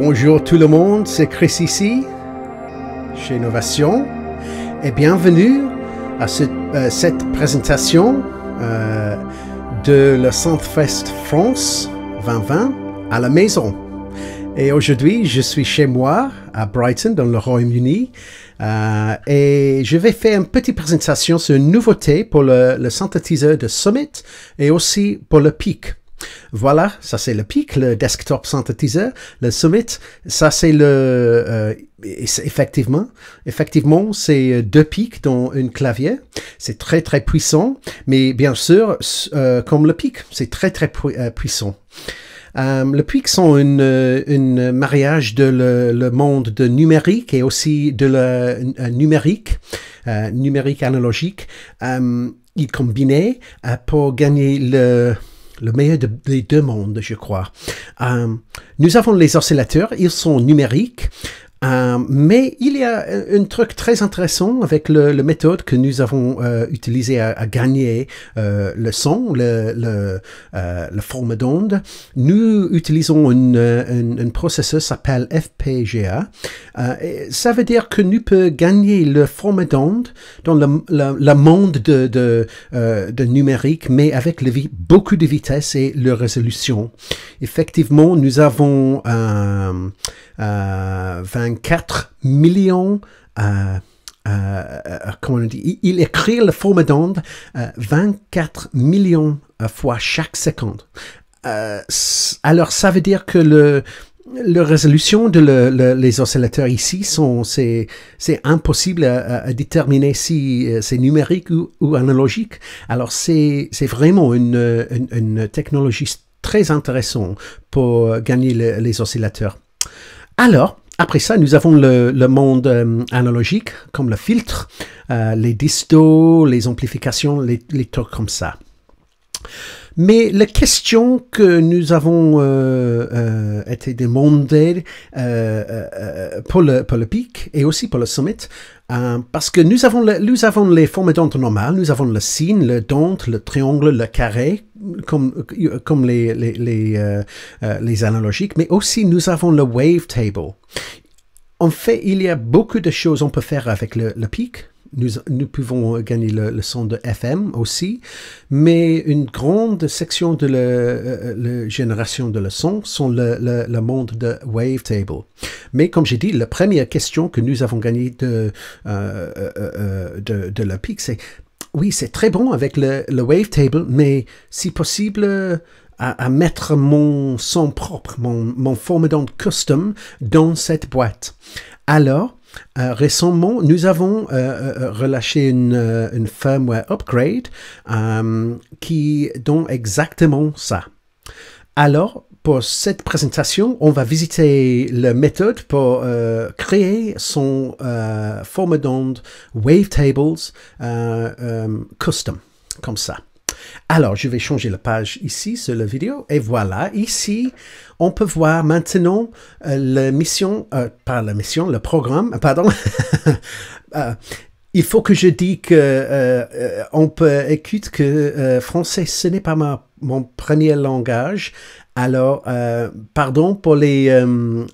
Bonjour tout le monde, c'est Chris ici, chez Novation, et bienvenue à euh, cette présentation euh, de le Fest France 2020 à la maison. Et aujourd'hui, je suis chez moi à Brighton, dans le Royaume-Uni, euh, et je vais faire une petite présentation sur une nouveauté pour le, le synthétiseur de Summit et aussi pour le Peak. Voilà, ça c'est le pic, le desktop synthétiseur, le summit, ça c'est le... Euh, effectivement, effectivement, c'est euh, deux pics dans une clavier. C'est très très puissant, mais bien sûr, euh, comme le pic, c'est très très puissant. le pic sont un une mariage de le, monde de numérique et aussi de le numérique, numérique analogique. ils combinaient pour gagner le le meilleur des deux mondes, je crois. Euh, nous avons les oscillateurs, ils sont numériques, euh, mais il y a un, truc très intéressant avec le, la méthode que nous avons euh, utilisée à, gagner euh, le son, le, le euh, la forme d'onde. Nous utilisons un, un, un processeur s'appelle FPGA. ça veut dire que nous peut gagner le forme d'onde dans le, le, le monde de, de, de, numérique, mais avec le, beaucoup de vitesse et de résolution. Effectivement, nous avons 20 4 millions. Euh, euh, euh, comment on dit, il, écrit la forme d'onde 24 millions fois chaque seconde. alors ça veut dire que le, la résolution de les oscillateurs ici sont c'est impossible à, déterminer si c'est numérique ou, analogique. Alors c'est vraiment une, une, technologie très intéressante pour gagner les oscillateurs. Alors après ça, nous avons le, monde euh, analogique, comme le filtre, euh, les distos, les amplifications, les, les trucs comme ça. Mais la question que nous avons euh, été demandée pour, le, pour le pic et aussi pour le summit, parce que nous avons, nous avons les formes d'ondes normales, nous avons le signe, le dente, le triangle, le carré, comme, comme les, les, les, euh, euh, les analogiques, mais aussi nous avons le wavetable. En fait, il y a beaucoup de choses qu'on peut faire avec le, le pic. Nous, nous, pouvons gagner le, son de FM aussi, mais une grande section de la, euh, génération de le son sont le, le, monde de wavetable. Mais comme j'ai dit, la première question que nous avons gagnée de, le de, de PIC, c'est oui, c'est très bon avec le, wavetable, mais si possible, euh, à, mettre mon son propre, mon, mon custom dans cette boîte. Alors, euh, récemment, nous avons euh, relâché une, firmware upgrade qui donne exactement ça. Alors, pour cette présentation, on va visiter la méthode pour euh, créer son euh, forme d'onde Wavetables euh, euh, custom, comme ça. Alors, je vais changer la page ici sur la vidéo. Et voilà, ici, on peut voir maintenant la mission, par la mission, le programme, pardon. il faut que je dise que on peut écouter que français ce n'est pas ma, mon premier langage alors, euh, pardon pour les, euh,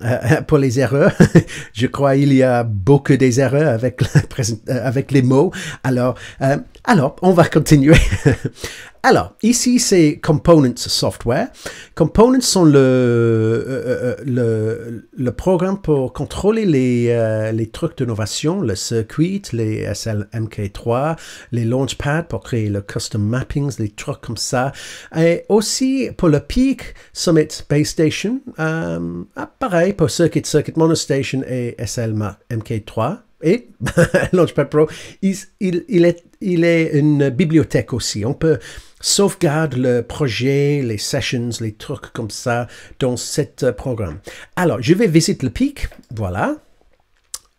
euh, pour les erreurs. Je crois qu'il y a beaucoup des erreurs avec, avec les mots. Alors, alors, on va continuer. Alors, ici, c'est Components Software. Components sont le, le, le programme pour contrôler les, les trucs d'innovation, le circuit, les SLMK3, les launchpads pour créer le custom mappings, les trucs comme ça. Et aussi, pour le PIC, Summit Base Station. Euh, ah, pareil pour Circuit, Circuit Monostation et SL MK3. Et Launchpad Pro, il, est, il est une bibliothèque aussi. On peut sauvegarder le projet, les sessions, les trucs comme ça dans cet euh, programme. Alors, je vais visiter le pic. Voilà.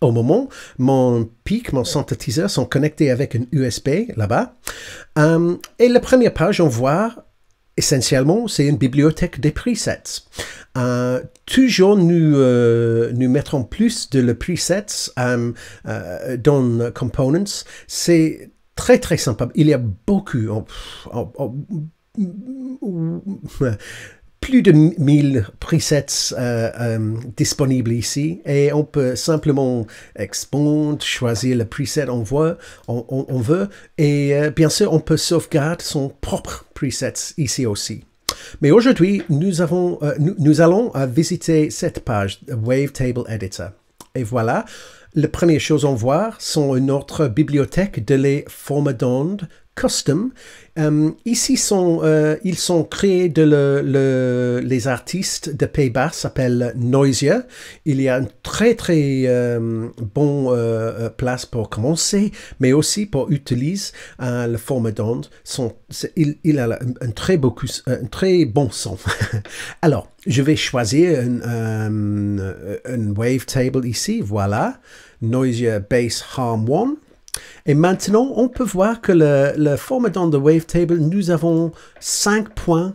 Au moment, mon pic, mon synthétiseur sont connectés avec une USB là-bas. Euh, et la première page, on voit essentiellement, c'est une bibliothèque des presets. Euh, toujours, nous, euh, nous mettrons plus de presets euh, euh, dans Components. C'est très, très sympa. Il y a beaucoup... Oh, oh, oh, mm, mm, mm, plus de 1000 presets euh, euh, disponibles ici et on peut simplement expandre, choisir le preset on veut, on, veut et euh, bien sûr on peut sauvegarder son propre preset ici aussi. Mais aujourd'hui, nous, avons, nous, allons visiter cette page Wavetable Editor. Et voilà, la première chose on voit sont notre bibliothèque de les formes d'ondes custom. Euh, ici, sont, euh, ils sont créés de le, les artistes de Pays-Bas, s'appellent Noisia. Il y a un très très euh, bonne euh, place pour commencer, mais aussi pour utiliser le forme d'onde. Il, il, a un très, beaucoup, un très bon son. Alors, je vais choisir un wavetable ici, voilà. Noisia Bass Harm 1. Et maintenant, on peut voir que le, le format de wavetable, nous avons 5 points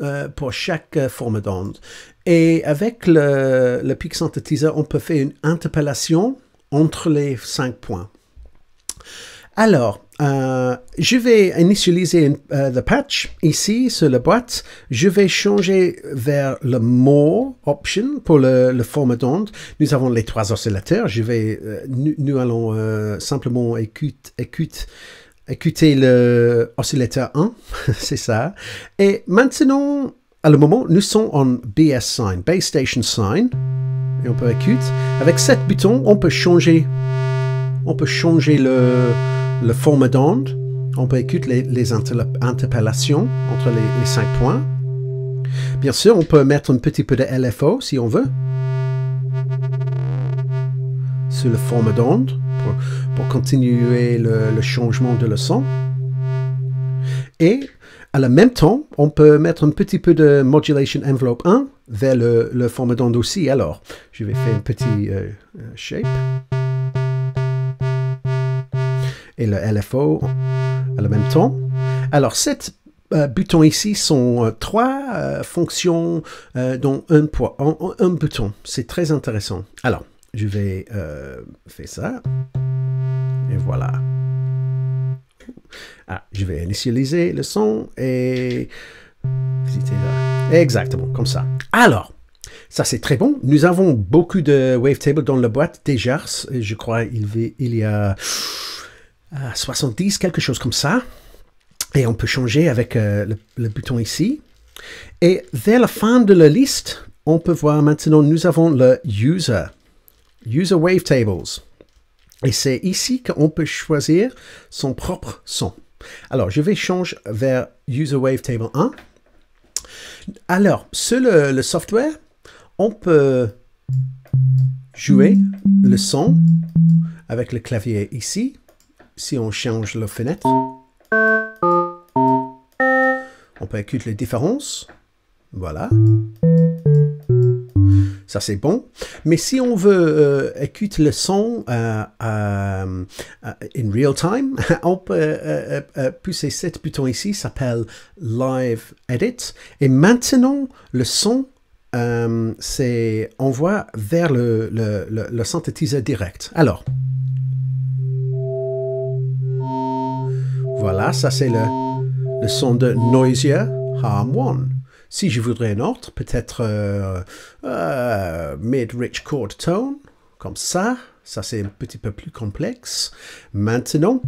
euh, pour chaque euh, forme d'onde. Et avec le, le pic synthétiseur, on peut faire une interpellation entre les 5 points. Alors, euh, je vais initialiser le euh, patch ici sur la boîte. Je vais changer vers le more option pour le, format d'onde. Nous avons les trois oscillateurs. Je vais, euh, nous, allons simplement écouter le oscillateur 1. C'est ça. Et maintenant, à le moment, nous sommes en BS sign, base station sign. Et on peut écouter. Avec sept boutons, on peut changer, on peut changer le le forme d'onde. On peut écouter les interpellations entre les, cinq points. Bien sûr, on peut mettre un petit peu de LFO si on veut sur le forme d'onde pour, continuer le, changement de le son. Et à la même temps, on peut mettre un petit peu de modulation Envelope 1 vers le, forme d'onde aussi. Alors, je vais faire un petit euh, euh, shape le LFO à le même temps. Alors, ces euh, boutons ici sont euh, trois euh, fonctions dont un, un, bouton. C'est très intéressant. Alors, je vais faire ça. Et voilà. Ah, je vais initialiser le son et... Exactement, comme ça. Alors, ça c'est très bon. Nous avons beaucoup de Wavetable dans la boîte déjà. Je crois il y a 70, quelque chose comme ça. Et on peut changer avec euh, le, bouton ici. Et vers la fin de la liste, on peut voir maintenant, nous avons le User. User Wavetables. Et c'est ici qu'on peut choisir son propre son. Alors, je vais changer vers User Wavetable 1. Alors, sur le software, on peut jouer le son avec le clavier ici si on change la fenêtre. On peut écouter les différences. Voilà. Ça, c'est bon. Mais si on veut écouter euh, le son en euh, euh, in real time, on peut pousser ce bouton ici, s'appelle Live Edit. Et maintenant, le son, c'est on vers le synthétiseur direct. Alors, Voilà, ça c'est le, son de Noisier Harm 1. Si je voudrais un autre, peut-être euh, euh, mid-rich chord tone, comme ça. Ça c'est un petit peu plus complexe. Maintenant.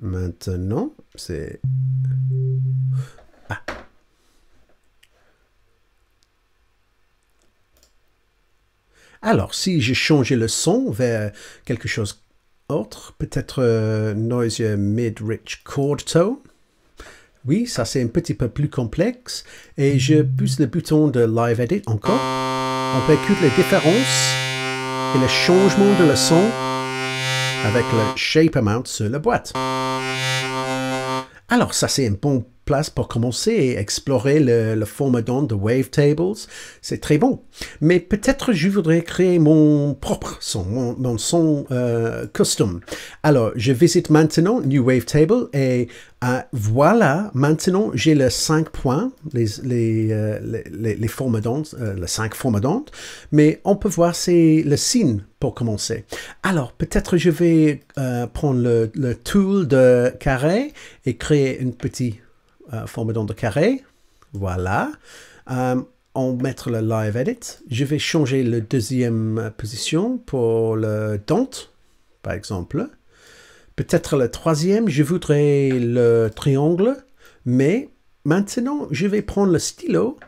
Maintenant, c'est... Ah. Alors, si j'ai changé le son vers quelque chose peut-être euh, noise euh, Mid-Rich Chord Tone. Oui, ça c'est un petit peu plus complexe. Et je pousse le bouton de Live Edit encore. On écouter les différences et le changement de le son avec le Shape Amount sur la boîte. Alors ça c'est un bon place pour commencer et explorer le, le format d'onde de Wavetables. C'est très bon. Mais peut-être je voudrais créer mon propre son, mon, son euh, custom. Alors, je visite maintenant New Wavetable et euh, voilà, maintenant j'ai les 5 points, les, les, euh, les, les formats d'onde, 5 formes Mais on peut voir c'est le signe pour commencer. Alors, peut-être je vais prendre le tool de carré et créer une petite euh, Forme dans de carré. Voilà. on euh, mettre le live edit. Je vais changer la deuxième position pour le dent, par exemple. Peut-être le troisième, je voudrais le triangle. Mais maintenant, je vais prendre le stylo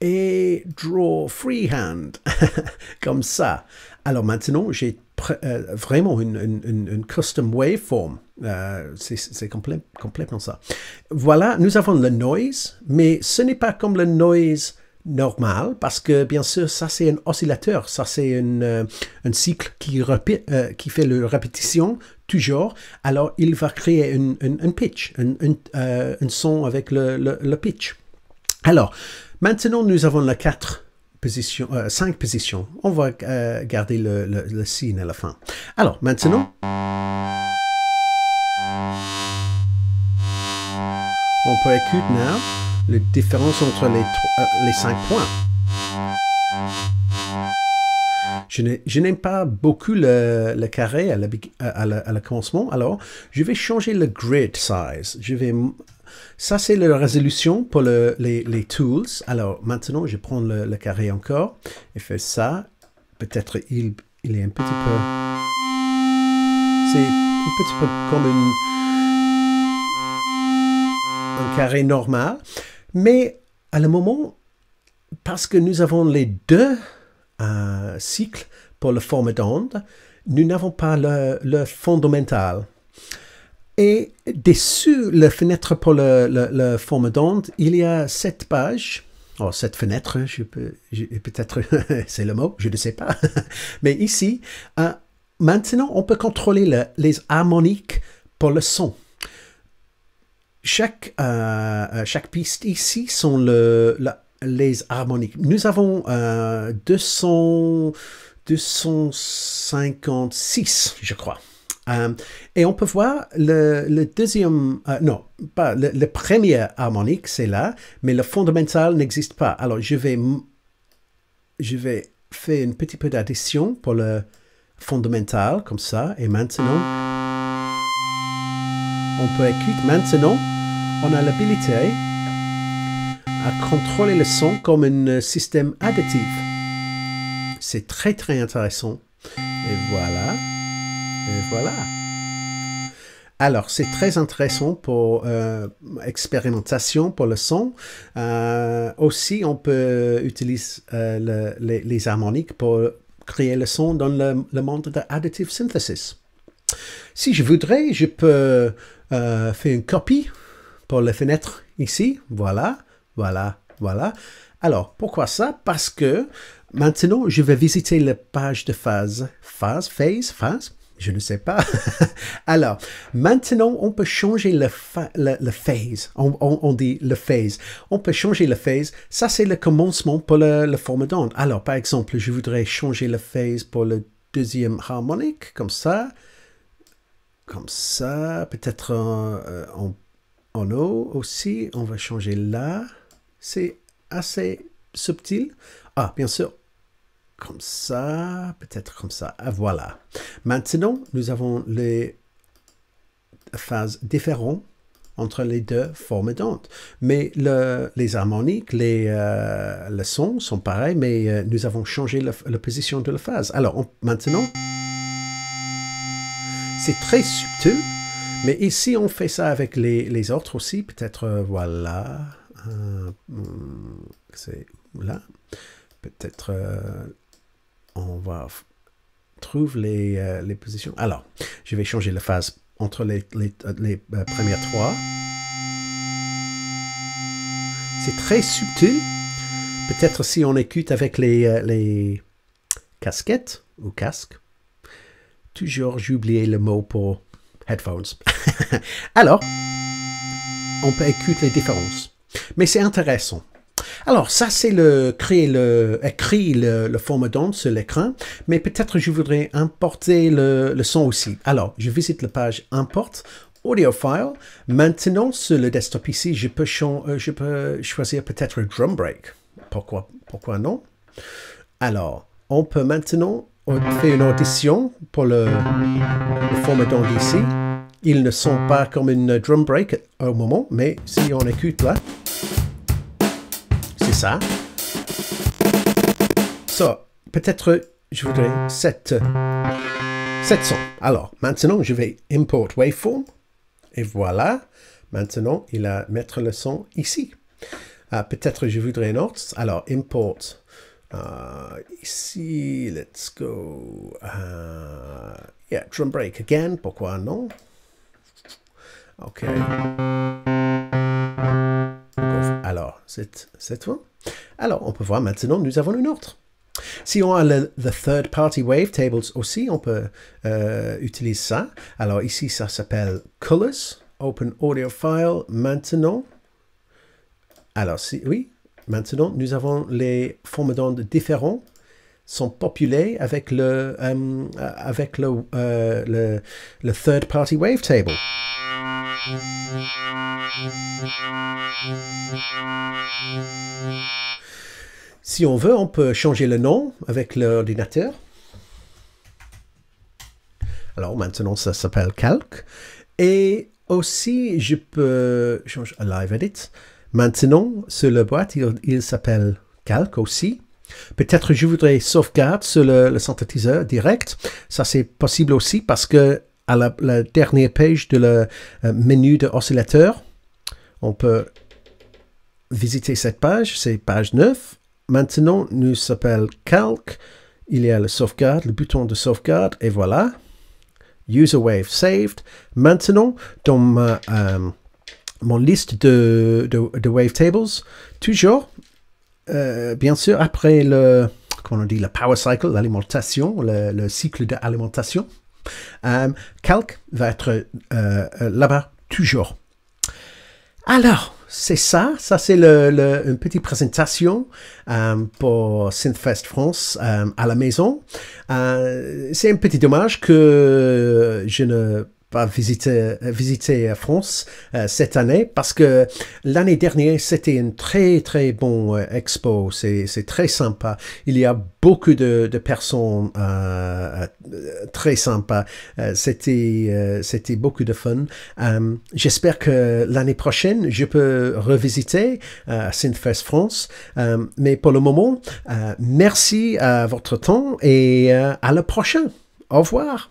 et draw freehand, comme ça. Alors maintenant, j'ai euh, vraiment une, une custom waveform. Euh, c'est complètement ça. Voilà, nous avons le noise, mais ce n'est pas comme le noise normal parce que bien sûr ça c'est un oscillateur ça c'est euh, un cycle qui euh, qui fait la répétition toujours alors il va créer un, pitch un, son avec le, pitch alors maintenant nous avons la quatre cinq positions on va garder le, le signe à la fin alors maintenant on écouter maintenant la différence entre les, euh, les cinq points. Je n'aime pas beaucoup le, carré à, la, à, la, commencement, alors je vais changer le grid size. Je vais, ça, c'est la résolution pour les, les, tools. Alors maintenant, je prends le, carré encore et fais ça. Peut-être il, il est un petit peu... C'est un petit peu comme une un carré normal. Mais à le moment, parce que nous avons les deux euh, cycles pour le forme d'onde, nous n'avons pas le, le, fondamental. Et dessus la fenêtre pour le, forme d'onde, il y a cette page, Oh, cette fenêtre, je peux, peut-être c'est le mot, je ne sais pas. Mais ici, euh, maintenant, on peut contrôler les harmoniques pour le son chaque, euh, euh, chaque piste ici sont le, les harmoniques. Nous avons 256, euh, je crois. et on peut voir le, deuxième, non, pas le, premier harmonique, c'est là, mais le fondamental n'existe pas. Alors je vais, je vais faire un petit peu d'addition pour le fondamental, comme ça, et maintenant on peut écouter maintenant, on a l'habilité à contrôler le son comme un système additif. C'est très très intéressant. Et voilà. Et voilà. Alors, c'est très intéressant pour euh, expérimentation, pour le son. Euh, aussi, on peut utiliser euh, les, harmoniques pour créer le son dans le, monde de additive synthesis. Si je voudrais, je peux euh, fait une copie pour les fenêtres ici. Voilà, voilà, voilà. Alors, pourquoi ça? Parce que maintenant, je vais visiter la page de phase. Phase, phase, phase. Je ne sais pas. Alors, maintenant, on peut changer le, le, phase. On, dit le phase. On peut changer le phase. Ça, c'est le commencement pour le, le forme d'onde. Alors, par exemple, je voudrais changer le phase pour le deuxième harmonique, comme ça comme ça. Peut-être en, euh, en, haut aussi. On va changer là. C'est assez subtil. Ah, bien sûr. Comme ça. Peut-être comme ça. Ah, voilà. Maintenant, nous avons les phases différentes entre les deux formes d'onde. Mais les harmoniques, euh, les, sons sont pareils, mais euh, nous avons changé la, position de la phase. Alors, maintenant... C'est très subtil, mais ici on fait ça avec les, autres aussi, peut-être, euh, voilà, euh, hmm, c'est là, peut-être euh, on va trouver les, positions. Alors, je vais changer la phase entre les, les premières trois. C'est très subtil. Peut-être si on écoute avec les, les casquettes ou casques, Toujours j'oubliais le mot pour headphones. Alors, on peut écouter les différences. Mais c'est intéressant. Alors, ça, c'est le, créer le, euh, écrit le, format d'onde sur l'écran, mais peut-être je voudrais importer le, son aussi. Alors, je visite la page Import, Audio File. Maintenant, sur le desktop ici, je peux, euh, je peux choisir peut-être Drum Break. Pourquoi, pourquoi non? Alors, on peut maintenant on fait une audition pour le, format donc d'ici. Ils ne sont pas comme une drum break au moment, mais si on écoute là, c'est ça. Ça, peut-être je voudrais cette, cette son. Alors, maintenant, je vais import waveform. Et voilà. Maintenant, il a mettre le son ici. Ah, peut-être je voudrais une autre. Alors, import Uh, ici, let's go. Uh, yeah, drum break again, pourquoi non? ok, Alors, c'est cette Alors, on peut voir maintenant, nous avons une autre. Si on a le third party wave tables aussi, on peut euh, utiliser ça. Alors ici, ça s'appelle Colors, Open Audio File, maintenant. Alors si, oui, Maintenant, nous avons les formes d'ondes différentes sont populés avec le, euh, avec le, euh, le, le third party wavetable. Si on veut, on peut changer le nom avec l'ordinateur. Alors maintenant, ça s'appelle Calc. Et aussi, je peux changer Live Edit. Maintenant, sur la boîte, il, s'appelle Calc aussi. Peut-être je voudrais sauvegarde sur le, synthétiseur direct. Ça, c'est possible aussi parce que à la, dernière page de le euh, menu de oscillateur, on peut visiter cette page, c'est page 9. Maintenant, nous s'appelle Calc. Il y a le sauvegarde, le bouton de sauvegarde, et voilà. User Wave Saved. Maintenant, dans ma, euh, mon liste de, de, wavetables, toujours, euh, bien sûr, après le, comment on dit, le power cycle, l'alimentation, le, cycle d'alimentation, euh, calque va être euh, euh, là-bas toujours. Alors, c'est ça, ça c'est le, une petite présentation pour Synthfest France à la maison. c'est un petit dommage que je ne pas visiter, visiter France euh, cette année parce que l'année dernière, c'était une très, très bon euh, expo. C'est très sympa. Il y a beaucoup de, de personnes euh, euh très sympas. c'était c'était beaucoup de fun. J'espère que l'année prochaine, je peux revisiter euh, France. mais pour le moment, merci à votre temps et à la prochaine. Au revoir.